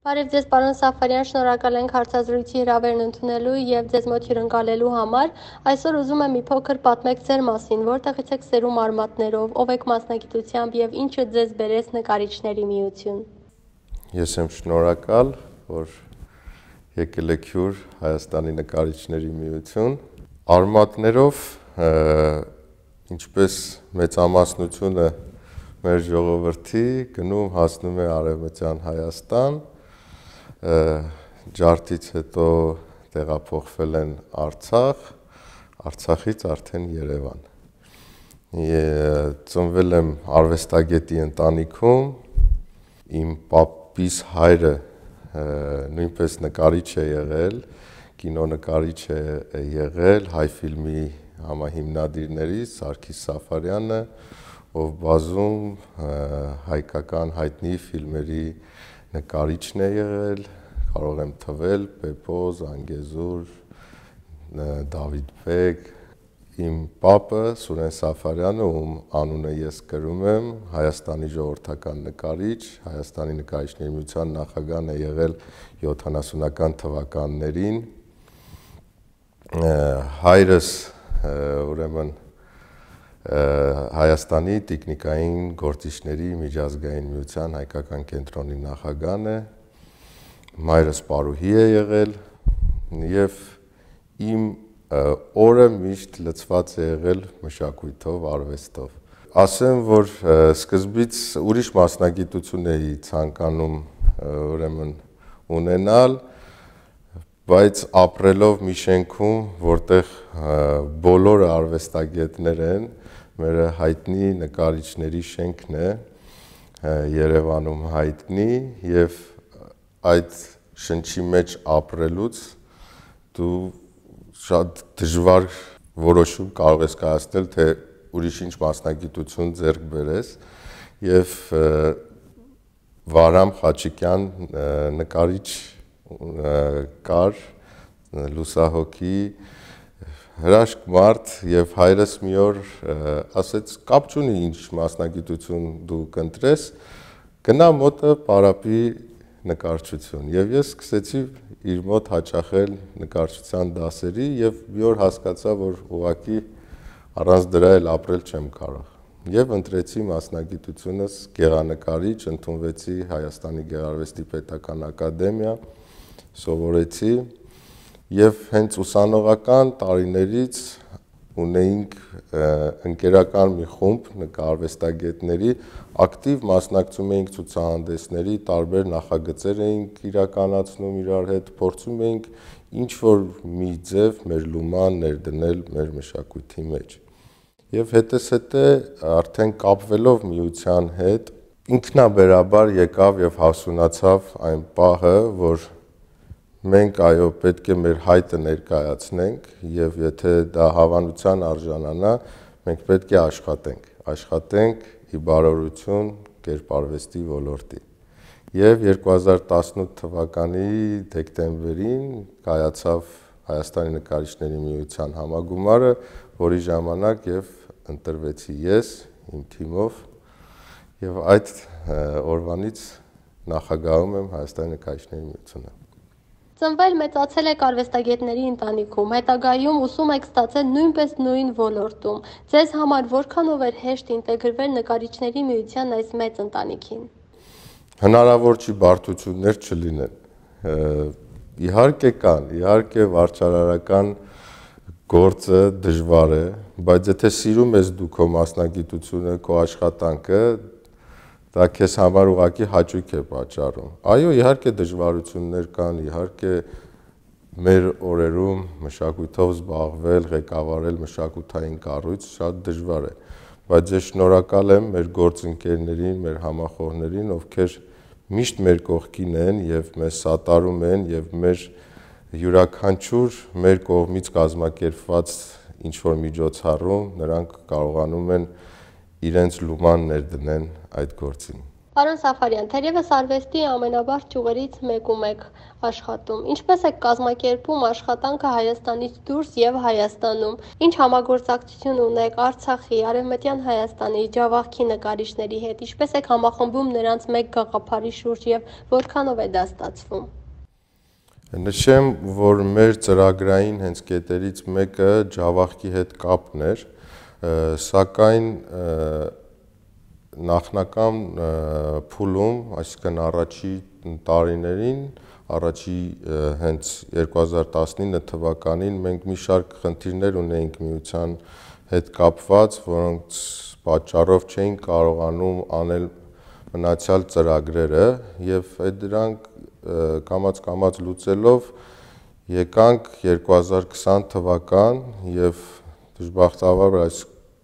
Բարև Ձեզ պարոն Սաֆարյան, շնորհակալ ենք հարցազրույցի հրավերն ընդունելու եւ ձեզ մոտ հյուրընկալելու համար։ Այսօր ուզում եմ մի փոքր պատմեք ձեր մասին, որտեղից եք սերում արմատներով, ով եք մասնագիտությամբ եւ ինչը ձեզ բերեց նկարիչների միություն։ Ես եմ շնորհակալ, որ եկել եք հյուր Հայաստանի նկարիչների միություն։ Արմատներով ինչպես մեծամասնությունը մեր ժողովրդի գնում հասնում է արևմտյան Հայաստան ջարդից հետո տեղափոխվել են Արցախ, Արցախից արդեն Երևան։ Ծնվել եմ արվեստագետի ընտանիքում։ Իմ պապիս հայրը նույնպես նկարիչ է եղել, կինոնկարիչ է եղել, հայ ֆիլմի համահիմնադիրներից Սարգիս Սաֆարյանը, ով բազում հայկական հայտնի ֆիլմերի նկարիչն է եղել, կարող եմ թվել Պեպո, Զանգեզուր, Դավիթ Բեկ, իմ papը Սուրեն Սաֆարյանը, ում անունը ես գրում եմ, Հայաստանի ժողովրդական նկարիչ, Հայաստանի նկարիչների միության նախագահն է եղել 70-ական թվականներին։ Հայրս ուրեմն Հայաստանի տեխնիկային գործիչների միջազգային միության հայկական կենտրոնի նախագահն է, մայրս Պարուհի է եղել եւ իմ օրը միշտ լծված է եղել մշակույթով, արվեստով։ Ասեմ, որ սկզբից ուրիշ մասնագիտություն էի ցանկանում ուրեմն ունենալ, բայց ապրելով մի շենքում, որտեղ բոլորը արվեստագետներ են, մերը հայտնի նկարիչների շենքն է Երևանում հայտնի եւ այդ շնչի մեջ ապրելուց դու շատ դժվար որոշում կարող ես կայացնել, թե ուրիշ ինչ մասնագիտություն ձեռք բերես եւ Վարամ Խաչիկյան նկարիչ կար լուսահոգի հրաշք մարդ եւ հայրս մի օր ասեց կապ չունի ինչ մասնագիտություն դու կընտրես գնա մոտը պարապի նկարչություն եւ ես սկսեցի իր մոտ հաճախել նկարչության դասերի եւ մի օր հասկացա որ ուղակի առանց դրա էլ ապրել չեմ կարող եւ ընտրեցի մասնագիտությունս գեղանկարիչ ընդունվեցի Հայաստանի Գեղարվեստի Պետական Ակադեմիա սովորեցի եւ հենց ուսանողական տարիներից ունեինք ընկերական մի խումբ նկարվեստագետների, ակտիվ մասնակցում էինք ցուցահանդեսների, տարբեր նախագծեր էինք իրականացնում իրար հետ, փորձում էինք ինչ որ մի ձև մեր լուման ներդնել մեր մշակույթի մեջ։ Եվ հետսհետե արդեն կապվելով միության հետ ինքնաբերաբար եկավ եւ հասունացավ այն պահը, որ Մենք այո, պետք է մեր հայտը ներկայացնենք եւ եթե դա հավանության արժանանա, մենք պետք է աշխատենք, աշխատենք ի բարօրություն կերպարվեստի ոլորտի։ Եվ 2018 թվականի դեկտեմբերին կայացավ Հայաստանի նկարիչների միության համագումարը, որի ժամանակ եւ ընտրվեցի ես իմ թիմով եւ այդ օրվանից նախագահում եմ Հայաստանի նկարիչների միությունը։ Ծնվել-մեծացել եք արվեստագետների ընտանիքում, հետագայում ուսում եք ստացել նույնպես նույն ոլորտում։ Ձեզ համար որքանով էր հեշտ ինտեգրվել նկարիչների միության այս մեծ ընտանիքին։ Հնարավոր չի բարդություններ չլինեն։ Իհարկե կան, իհարկե վարչարարական գործը դժվար է, բայց եթե սիրում ես դու քո մասնագիտությունը, քո աշխատանքը, դա քեզ համար ուղակի հաճույք է պատճառում։ Այո, իհարկե դժվարություններ կան, իհարկե մեր օրերում մշակույթով զբաղվել, ղեկավարել մշակութային կառույց շատ դժվար է, բայց ես շնորհակալ եմ մեր գործընկերներին, մեր համախոհներին, ովքեր միշտ մեր կողքին են եւ մեզ սատարում են եւ մեր յուրաքանչյուր մեր կողմից կազմակերպված ինչ որ միջոցառում նրանք կարողանում են իրենց լուման ներդնեն այդ գործին։ Պարոն Սաֆարյան, թերևս արվեստի ամենաբարձ ճյուղերից մեկում եք աշխատում։ Ինչպես եք կազմակերպում աշխատանքը Հայաստանից դուրս եւ Հայաստանում։ Ինչ համագործակցություն ունեք Արցախի, Արևմտյան Հայաստանի ջավախքի նկարիչների հետ։ Ինչպես եք համախմբում նրանց մեկ գաղափարի շուրջ եւ որքանով է դա ստացվում։ Նշեմ, որ մեր ծրագրային հենց կետերից մեկը ջավախքի հետ կապն էր, սակայն նախնական փուլում, այսինքն առաջի տարիներին, առաջի հենց 2019 թվականին մենք մի շարք խնդիրներ ունեինք միության հետ կապված, որոնց պատճառով չէին կարողանում անել մնացյալ ծրագրերը եւ այդ դրանք կամած-կամած լուծելով եկանք 2020 թվական եւ դժբախտաբար այս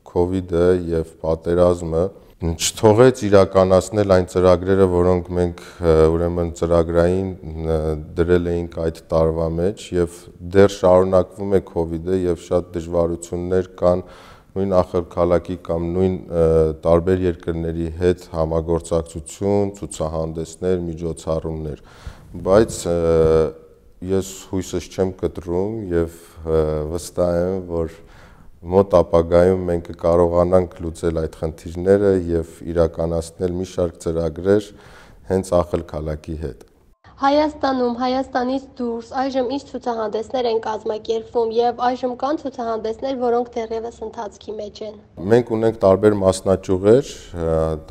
COVID-ը եւ պատերազմը չթողեց իրականացնել այն ծրագրերը, որոնք մենք ուրեմն ծրագրային դրել էինք այդ տարվա մեջ եւ դեռ շարունակվում է COVID-ը եւ շատ դժվարություններ կան նույն ախորքալակի կամ նույն տարբեր երկրների հետ համագործակցություն, ցուցահանդեսներ, միջոցառումներ, բայց ես հույսս չեմ կտրում եւ վստահ եմ, որ Մոտ ապագայում մենք կարողանանք լուծել այդ խնդիրները եւ իրականացնել մի շարք ծրագրեր հենց ախելքալակի հետ։ Հայաստանում, Հայաստանից դուրս այժմ ինչ ցուցահանդեսներ են կազմակերպվում եւ այժմ կան ցուցահանդեսներ, որոնք դեռևս ընթացքի մեջ են։ Մենք ունենք տարբեր մասնաճյուղեր,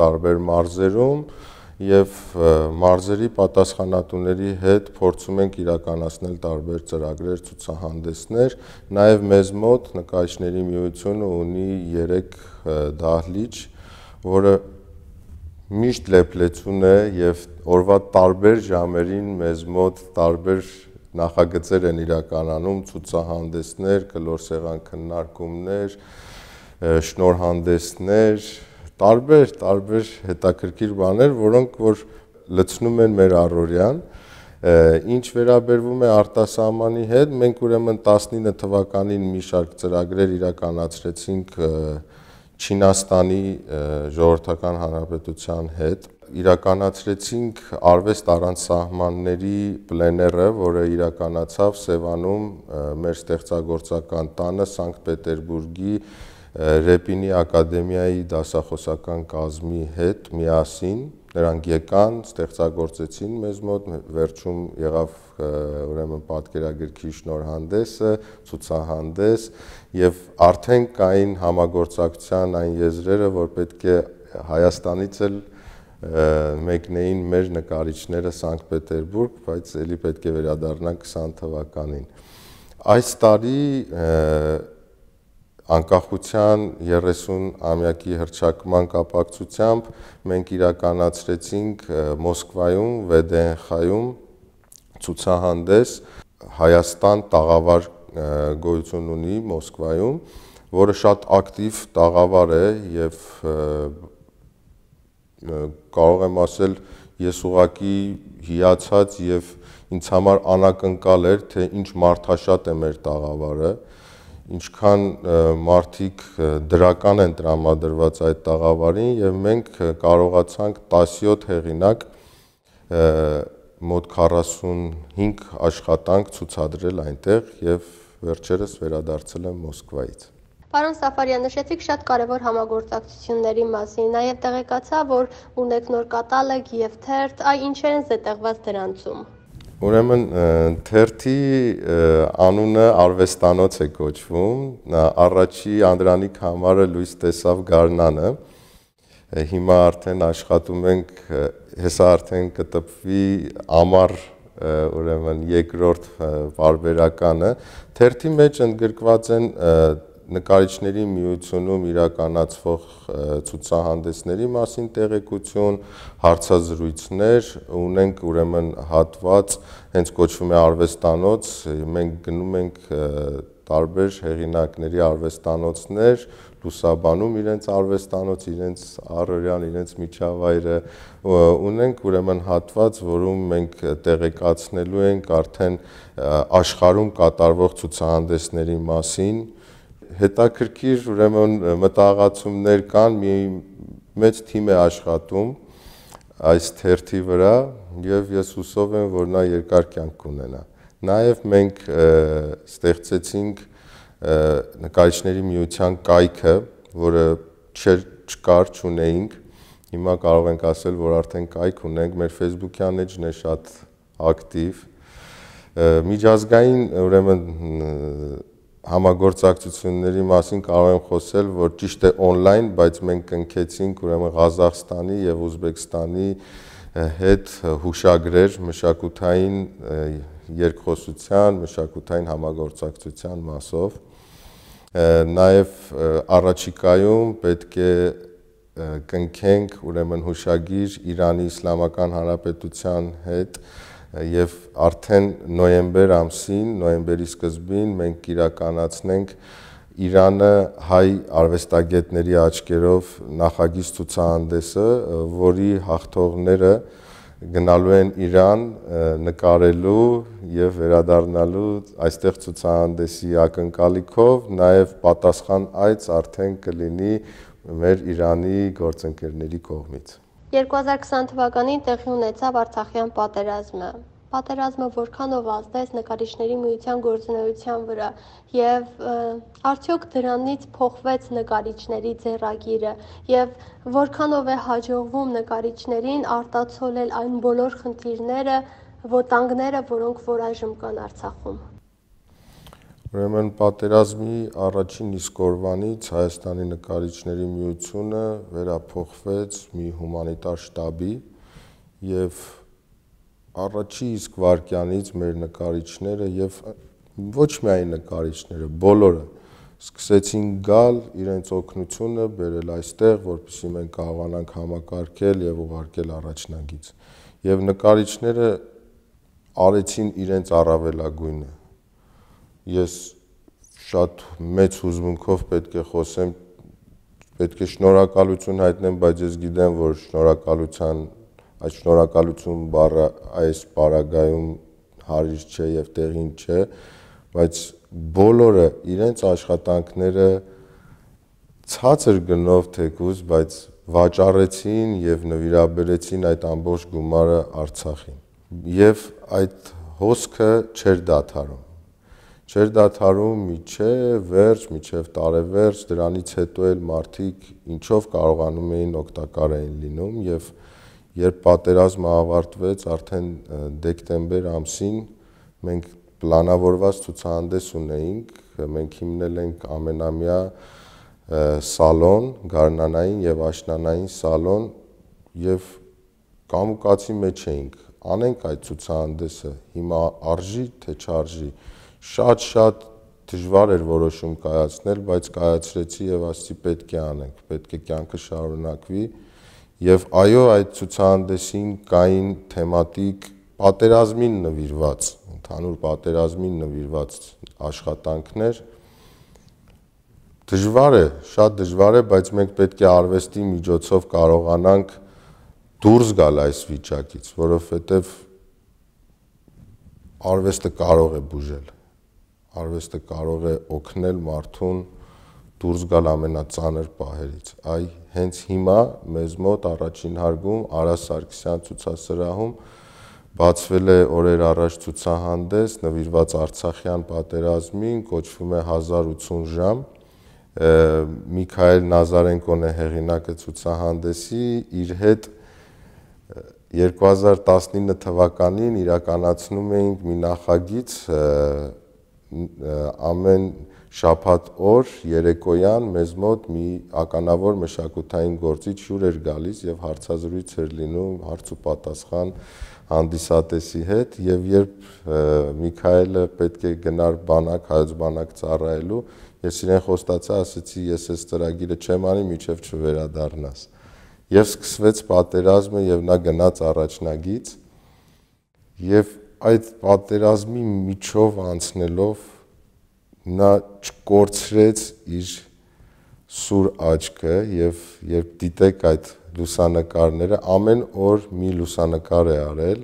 տարբեր մարզերում, եւ մարզերի պատասխանատուների հետ փորձում ենք իրականացնել տարբեր ծրագրեր, ցուցահանդեսներ։ Նաեւ մեզ մոտ նկարիչների միությունը ունի 3 դահլիճ, որը միշտ լեփլեցուն է եւ օրվա տարբեր ժամերին մեզ մոտ տարբեր նախագծեր են իրականանում, ցուցահանդեսներ, կլոր սեղան քննարկումներ, շնորհանդեսներ, տարբեր տարբեր հետաքրքիր բաներ, որոնք որ լցնում են մեր առօրյան։ Ինչ վերաբերվում է արտասահմանի հետ, մենք ուրեմն 19 թվականին մի շարք ծրագրեր իրականացրեցինք Չինաստանի ժողովրդական հանրապետության հետ իրականացրեցինք արվեստ առանց սահմանների պլեները, որը իրականացավ Սևանում մեր ստեղծագործական տանը Սանկտ Պետերբուրգի Ռեպինի ակադեմիայի դասախոսական կազմի հետ միասին նրանք եկան, ստեղծագործեցին մեզ մոտ, վերջում եղավ ուրեմն պատկերագրքի շնորհանդեսը, ցուցահանդես եւ արդեն կային համագործակցության այն եզրերը, որ պետք է Հայաստանից էլ մեկնեին մեր նկարիչները Սանկտ Պետերբուրգ, բայց ելի պետք է վերադառնանք 20 թվականին։ Այս տարի և, անկախության 30-ամյակի հրճակման կապակցությամբ մենք իրականացրեցինք Մոսկվայում, Վեդենխայում ցուցահանդես Հայաստան տաղավար գոյություն ունի Մոսկվայում, որը շատ ակտիվ տաղավար է եւ կարող եմ ասել ես ուղակի հիացած եւ ինձ համար անակնկալ էր թե ինչ մարդաշատ է մեր տաղավարը ինչքան մարդիկ դրական են տրամադրված այդ տաղավարին եւ մենք կարողացանք 17 հեղինակ մոտ 45 աշխատանք ցուցադրել այնտեղ եւ վերջերս վերադարձել եմ Մոսկվայից։ Պարոն Սաֆարյան, նշեցիք շատ կարևոր համագործակցությունների մասին, նաև տեղեկացա, որ ունեք նոր կատալոգ եւ թերթ, այ ինչեր են զետեղված դրանցում։ Ուրեմն թերթի անունը արվեստանոց է կոչվում։ Առաջի Անդրանիկ համարը լույս տեսավ Գառնանը։ Հիմա արդեն աշխատում ենք, հեսա արդեն կտպվի ամառ ուրեմն երկրորդ բարբերականը։ Թերթի մեջ ընդգրկված են նկարիչների միությունում իրականացվող ցուցահանդեսների մասին տեղեկություն, հարցազրույցներ, ունենք ուրեմն հատված, հենց կոչվում է արվեստանոց, մենք գնում ենք տարբեր հեղինակների արվեստանոցներ, լուսաբանում իրենց արվեստանոց, իրենց առօրյան, իրենց միջավայրը ունենք ուրեմն հատված, որում մենք տեղեկացնելու ենք արդեն աշխարհում կատարվող ցուցահանդեսների մասին, հետաքրքիր ուրեմն մտաղացումներ կան, մի մեծ թիմ է աշխատում այս թերթի վրա եւ ես հուսով եմ, որ նա երկար կյանք կունենա։ Նաեւ մենք ստեղծեցինք նկարիչների միության կայքը, որը չեր չկար, չունեինք։ Հիմա կարող ենք ասել, որ արդեն կայք ունենք, մեր Facebook-յան էջն է շատ ակտիվ։ Միջազգային ուրեմն համագործակցությունների մասին կարող եմ խոսել, որ ճիշտ է on-line, բայց մենք կնքեցինք ուրեմն Ղազախստանի եւ Ուզբեկստանի հետ հուշագրեր մշակութային երկխոսության, մշակութային համագործակցության մասով։ Նաեւ առաջիկայում պետք է կնքենք ուրեմն հուշագիր Իրանի Իսլամական Հանրապետության հետ եւ արդեն նոյեմբեր ամսին, նոյեմբերի սկզբին մենք կիրականացնենք Իրանը հայ արվեստագետների աչքերով նախագիծ ցուցահանդեսը, որի հաղթողները գնալու են Իրան նկարելու եւ վերադառնալու այստեղ ցուցահանդեսի ակնկալիքով, նաեւ պատասխան այդ արդեն կլինի մեր Իրանի գործընկերների կողմից։ 2020 թվականին տեղի ունեցավ Արցախյան պատերազմը։ Պատերազմը որքանով ազդեց նկարիչների միության գործունեության վրա եւ արդյոք դրանից փոխվեց նկարիչների ձեռագիրը եւ որքանով է հաջողվում նկարիչներին արտացոլել այն բոլոր խնդիրները, վտանգները, որոնք որ այժմ կան Արցախում։ Ուրեմն պատերազմի առաջին իսկ օրվանից Հայաստանի նկարիչների միությունը վերափոխվեց մի հումանիտար շտաբի եւ առաջի իսկ վարքյանից մեր նկարիչները եւ ոչ միայն նկարիչները, բոլորը սկսեցին գալ իրենց օգնությունը բերել այստեղ, որպեսզի մենք կարողանանք համակարգել եւ ուղարկել առաջնագից։ Եվ նկարիչները արեցին իրենց առավելագույնը ես շատ մեծ հուզմունքով պետք է խոսեմ, պետք է շնորհակալություն հայտնեմ, բայց ես գիտեմ, որ շնորհակալության այդ շնորհակալություն բառը այս պարագայում հարիր չէ եւ տեղին չէ, բայց բոլորը իրենց աշխատանքները ցածր գնով թեկուզ, բայց վաճառեցին եւ նվիրաբերեցին այդ ամբողջ գումարը Արցախին։ Եվ այդ հոսքը չեր դադարում Չէր դադարում միջև վերջ, միջև տարեվերջ, դրանից հետո էլ մարդիկ ինչով կարողանում էին օգտակար էին լինում եւ երբ պատերազմը ավարտվեց, արդեն դեկտեմբեր ամսին մենք պլանավորված ցուցահանդես ունեինք, մենք հիմնել ենք ամենամյա սալոն, գարնանային եւ աշնանային սալոն եւ կամուկացի մեջ էինք։ Անենք այդ ցուցահանդեսը, հիմա արժի թե չարժի։ չա Շատ-շատ դժվար էր որոշում կայացնել, բայց կայացրեցի եւ ասացի պետք է անենք, պետք է կյանքը շարունակվի։ Եվ այո, այդ ցուցահանդեսին կային թեմատիկ պատերազմին նվիրված, ընդհանուր պատերազմին նվիրված աշխատանքներ։ Դժվար է, շատ դժվար է, բայց մենք պետք է արվեստի միջոցով կարողանանք դուրս գալ այս վիճակից, որովհետև արվեստը կարող է բուժել արվեստը կարող է օգնել մարդուն դուրս գալ ամենածանր պահերից։ Այ հենց հիմա մեզ մոտ առաջին հարգում Արա Սարգսյան ցուցասրահում բացվել է օրեր առաջ ցուցահանդես նվիրված Արցախյան պատերազմին, կոչվում է 1080 ժամ։ Միքայել Նազարենկոն է հեղինակը ցուցահանդեսի, իր հետ 2019 թվականին իրականացնում էինք մի նախագիծ ամեն շաբաթ օր երեկոյան մեզ մոտ մի ականավոր մշակութային գործիչ հյուր էր գալիս եւ հարցազրույց էր լինում հարց ու պատասխան հանդիսատեսի հետ եւ երբ Միքայելը պետք է գնար բանակ հայոց բանակ ծառայելու ես իրեն խոստացա ասացի ես այս ծրագիրը չեմ անի միչեվ չվերադառնաս եւ սկսվեց պատերազմը եւ նա գնաց առաջնագից եւ այդ պատերազմի միջով անցնելով նա չկորցրեց իր սուր աչքը եւ երբ դիտեք այդ լուսանկարները ամեն օր մի լուսանկար է արել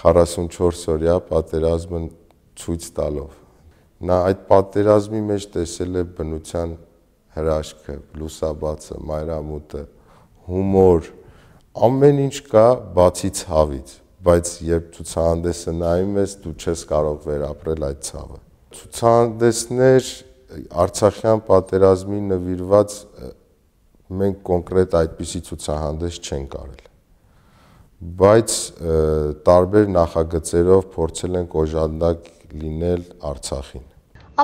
44 օրյա պատերազմը ցույց տալով նա այդ պատերազմի մեջ տեսել է բնության հրաշքը լուսաբացը մայրամուտը հումոր ամեն ինչ կա բացի ցավից բայց երբ ցուցահանդեսը նայում ես, դու չես կարող վերապրել այդ ցավը։ Ցուցահանդեսներ Արցախյան պատերազմի նվիրված մենք կոնկրետ այդպիսի ցուցահանդես չենք արել բայց տարբեր նախագծերով փորձել ենք օժանդակ լինել Արցախին։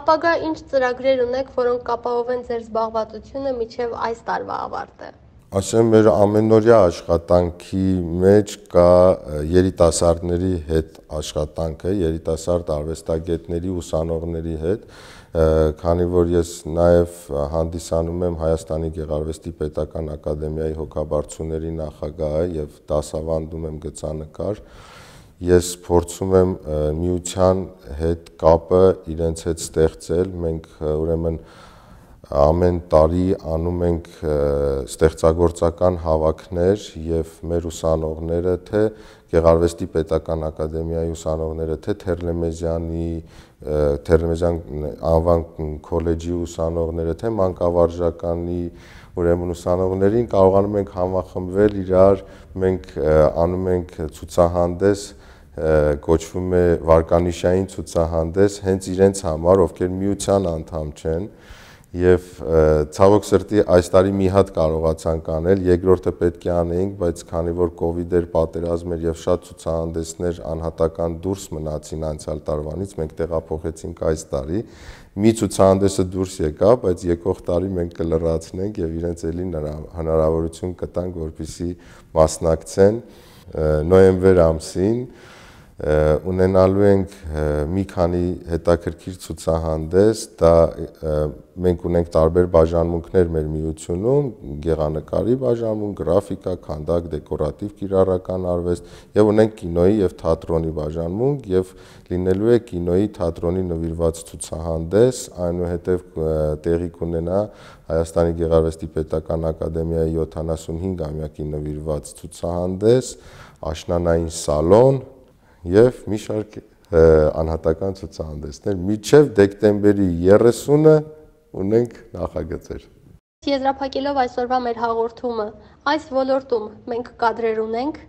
Ապագա ինչ ծրագրեր ունեք, որոնք կապահովեն ձեր զբաղվածությունը միջև այս տարվա ավարտը։ Ասեմ, մեր ամենօրյա աշխատանքի մեջ կա երիտասարդների հետ աշխատանքը, երիտասարդ արվեստագետների ուսանողների հետ, քանի որ ես նաև հանդիսանում եմ Հայաստանի Գեղարվեստի Պետական Ակադեմիայի հոգաբարձուների նախագահը եւ դասավանդում եմ գծանկար, ես փորձում եմ միության հետ կապը իրենց հետ ստեղծել, մենք ուրեմն ու ամեն տարի անում ենք ստեղծագործական հավաքներ եւ մեր ուսանողները թե Գեղարվեստի պետական ակադեմիայի ուսանողները թե Թերլեմեզյանի Թերլեմեզյան անվան քոլեջի ուսանողները թե մանկավարժականի ուրեմն ուսանողներին կարողանում ենք համախմբվել իրար մենք անում ենք ցուցահանդես կոչվում է վարկանիշային ցուցահանդես հենց իրենց համար ովքեր միության անդամ չեն եւ ցավոք սրտի այս տարի մի հատ կարողացանք անել, երկրորդը պետք է անեինք, բայց քանի որ կոവിഡ էր, պատերազմ էր եւ շատ ցուցահանդեսներ անհատական դուրս մնացին անցյալ տարվանից, մենք տեղափոխեցինք այս տարի։ Մի ցուցահանդեսը դուրս եկա, բայց եկող տարի մենք կլրացնենք եւ իրենց էլի հնարավորություն կտանք, որպիսի մասնակցեն նոյեմբեր ամսին ունենալու ենք մի քանի հետաքրքիր ցուցահանդես, դա մենք ունենք տարբեր բաժանմունքներ մեր միությունում՝ գեղանկարի բաժանմունք, գրաֆիկա, քանդակ, դեկորատիվ կիրառական արվեստ, եւ ունենք կինոյի եւ թատրոնի բաժանմունք եւ լինելու է կինոյի թատրոնի նվիրված ցուցահանդես, այնուհետեւ տեղի կունենա Հայաստանի Գեղարվեստի Պետական Ակադեմիայի 75-ամյակի նվիրված ցուցահանդես, աշնանային սալոն, եւ մի շարք անհատական ցուցահանդեսներ միջև դեկտեմբերի 30-ը ունենք նախագծեր Եզրափակելով այսօրվա մեր հաղորդումը այս ոլորտում մենք կadrեր ունենք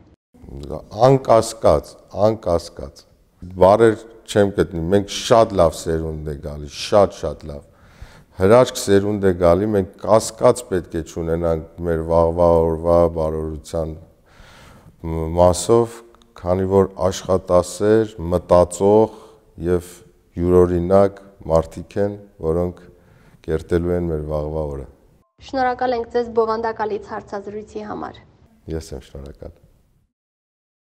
անկասկած անկասկած բարեր չեմ գտնի մենք շատ լավ սերունդ է գալի շատ շատ լավ հրաշք սերունդ է գալի, մենք կասկած պետք է չունենանք մեր վաղվա օրվա բարորության մասով քանի որ աշխատասեր, մտածող եւ յուրօրինակ մարդիկ են, որոնք կերտելու են մեր վաղվա օրը։ Շնորհակալ ենք ձեզ բովանդակալից հարցազրույցի համար։ Ես եմ շնորհակալ։